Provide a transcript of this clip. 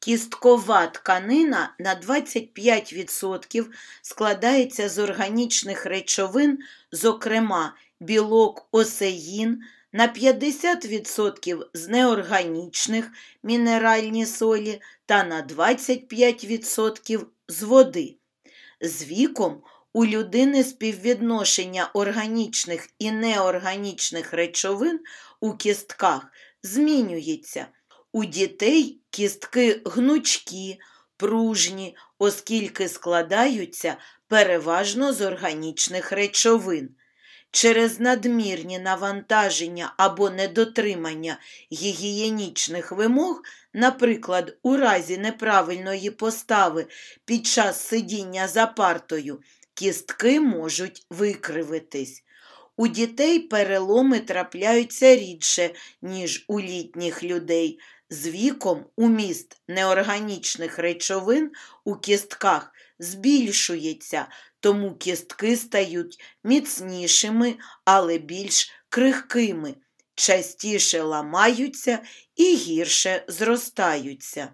Кісткова тканина на 25% складається з органічних речовин, зокрема білок осеїн, на 50% з неорганічних мінеральні солі та на 25% з води. З віком у людини співвідношення органічних і неорганічних речовин у кістках змінюється. У дітей кістки гнучкі, пружні, оскільки складаються переважно з органічних речовин. Через надмірні навантаження або недотримання гігієнічних вимог, наприклад, у разі неправильної постави під час сидіння за партою, кістки можуть викривитись. У дітей переломи трапляються рідше, ніж у літніх людей. З віком уміст неорганічних речовин у кістках збільшується, тому кістки стають міцнішими, але більш крихкими, частіше ламаються і гірше зростаються.